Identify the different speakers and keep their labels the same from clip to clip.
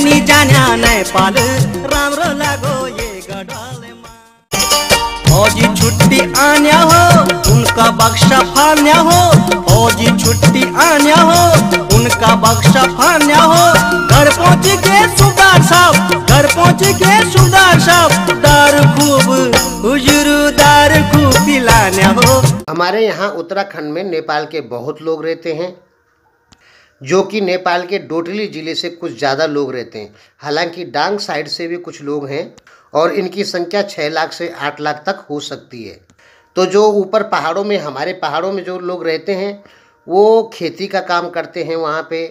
Speaker 1: नी जान्या नेपाल पाल राम्रो लागो ये गडलमा फौजी छुट्टी आन्या हो उनका बक्सा फान्या हो फौजी छुट्टी आन्या हो उनका बक्सा फान्या हो घर पहुंच के सुदार साहब घर पहुंच के सुदार साहब दार खूब हुजरू दार खूब पिलान्या हो हमारे यहाँ उत्तराखंड में नेपाल के बहुत लोग रहते हैं जो कि नेपाल के डोटली ज़िले से कुछ ज़्यादा लोग रहते हैं हालांकि डांग साइड से भी कुछ लोग हैं और इनकी संख्या छः लाख से आठ लाख तक हो सकती है तो जो ऊपर पहाड़ों में हमारे पहाड़ों में जो लोग रहते हैं वो खेती का काम करते हैं वहाँ पे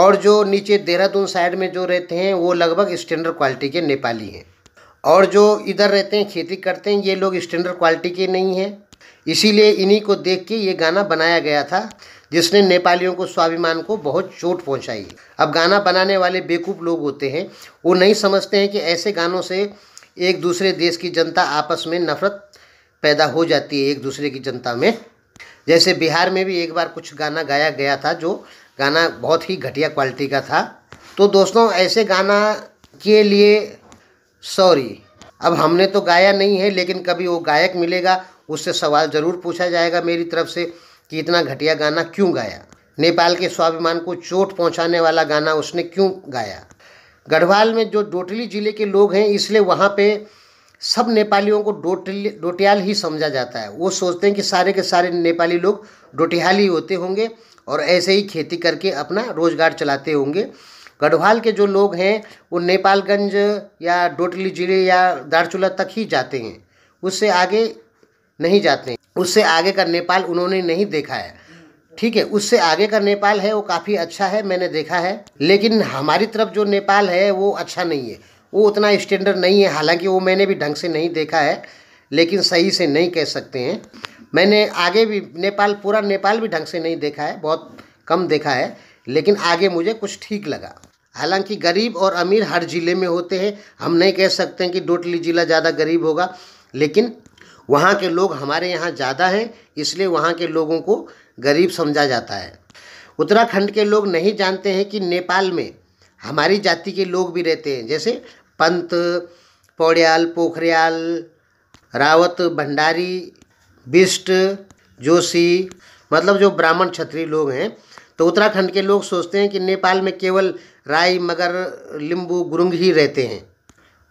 Speaker 1: और जो नीचे देहरादून साइड में जो रहते हैं वो लगभग स्टैंडर्ड क्वालिटी के नेपाली हैं और जो इधर रहते हैं खेती करते हैं ये लोग स्टैंडर्ड क्वालिटी के नहीं हैं इसीलिए इन्हीं को देख के ये गाना बनाया गया था जिसने नेपालियों को स्वाभिमान को बहुत चोट पहुंचाई है अब गाना बनाने वाले बेकूफ़ लोग होते हैं वो नहीं समझते हैं कि ऐसे गानों से एक दूसरे देश की जनता आपस में नफरत पैदा हो जाती है एक दूसरे की जनता में जैसे बिहार में भी एक बार कुछ गाना गाया गया था जो गाना बहुत ही घटिया क्वालिटी का था तो दोस्तों ऐसे गाना के लिए सॉरी अब हमने तो गाया नहीं है लेकिन कभी वो गायक मिलेगा उससे सवाल ज़रूर पूछा जाएगा मेरी तरफ से कि इतना घटिया गाना क्यों गाया नेपाल के स्वाभिमान को चोट पहुंचाने वाला गाना उसने क्यों गाया गढ़वाल में जो डोटली ज़िले के लोग हैं इसलिए वहाँ पे सब नेपालियों को डोटली डोटियाल ही समझा जाता है वो सोचते हैं कि सारे के सारे नेपाली लोग डोटियाल ही होते होंगे और ऐसे ही खेती करके अपना रोज़गार चलाते होंगे गढ़वाल के जो लोग हैं वो नेपालगंज या डोटली ज़िले या दारचूला तक ही जाते हैं उससे आगे नहीं जाते हैं उससे आगे का नेपाल उन्होंने नहीं देखा है ठीक है उससे आगे का नेपाल है वो काफ़ी अच्छा है मैंने देखा है लेकिन हमारी तरफ जो नेपाल है वो अच्छा नहीं है वो उतना स्टैंडर्ड नहीं है हालांकि वो मैंने भी ढंग से नहीं देखा है लेकिन सही से नहीं कह सकते हैं मैंने आगे भी नेपाल पूरा नेपाल भी ढंग से नहीं देखा है बहुत कम देखा है लेकिन आगे मुझे कुछ ठीक लगा हालांकि गरीब और अमीर हर ज़िले में होते हैं हम नहीं कह सकते हैं कि डोटली ज़िला ज़्यादा गरीब होगा लेकिन वहाँ के लोग हमारे यहाँ ज़्यादा हैं इसलिए वहाँ के लोगों को गरीब समझा जाता है उत्तराखंड के लोग नहीं जानते हैं कि नेपाल में हमारी जाति के लोग भी रहते हैं जैसे पंत पौड़ियाल पोखरियाल रावत भंडारी बिष्ट जोशी मतलब जो ब्राह्मण क्षत्रिय लोग हैं तो उत्तराखंड के लोग सोचते हैं कि नेपाल में केवल राय मगर लिंबू गुरुंग ही रहते हैं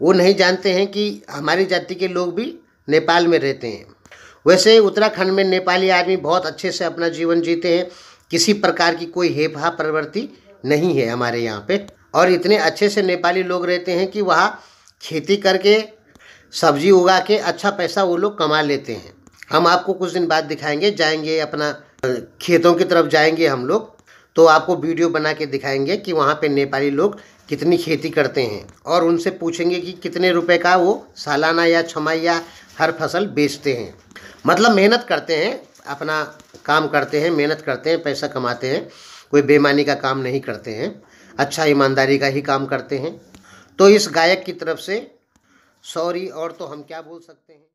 Speaker 1: वो नहीं जानते हैं कि हमारी जाति के लोग भी नेपाल में रहते हैं वैसे उत्तराखंड में नेपाली आदमी बहुत अच्छे से अपना जीवन जीते हैं किसी प्रकार की कोई हेफा प्रवृत्ति नहीं है हमारे यहाँ पे और इतने अच्छे से नेपाली लोग रहते हैं कि वहाँ खेती करके सब्जी उगा के अच्छा पैसा वो लोग कमा लेते हैं हम आपको कुछ दिन बाद दिखाएंगे जाएंगे अपना खेतों की तरफ जाएंगे हम लोग तो आपको वीडियो बना के दिखाएंगे कि वहाँ पे नेपाली लोग कितनी खेती करते हैं और उनसे पूछेंगे कि कितने रुपए का वो सालाना या छमाई या हर फसल बेचते हैं मतलब मेहनत करते हैं अपना काम करते हैं मेहनत करते हैं पैसा कमाते हैं कोई बेमानी का काम नहीं करते हैं अच्छा ईमानदारी का ही काम करते हैं तो इस गायक की तरफ से सॉरी और तो हम क्या बोल सकते हैं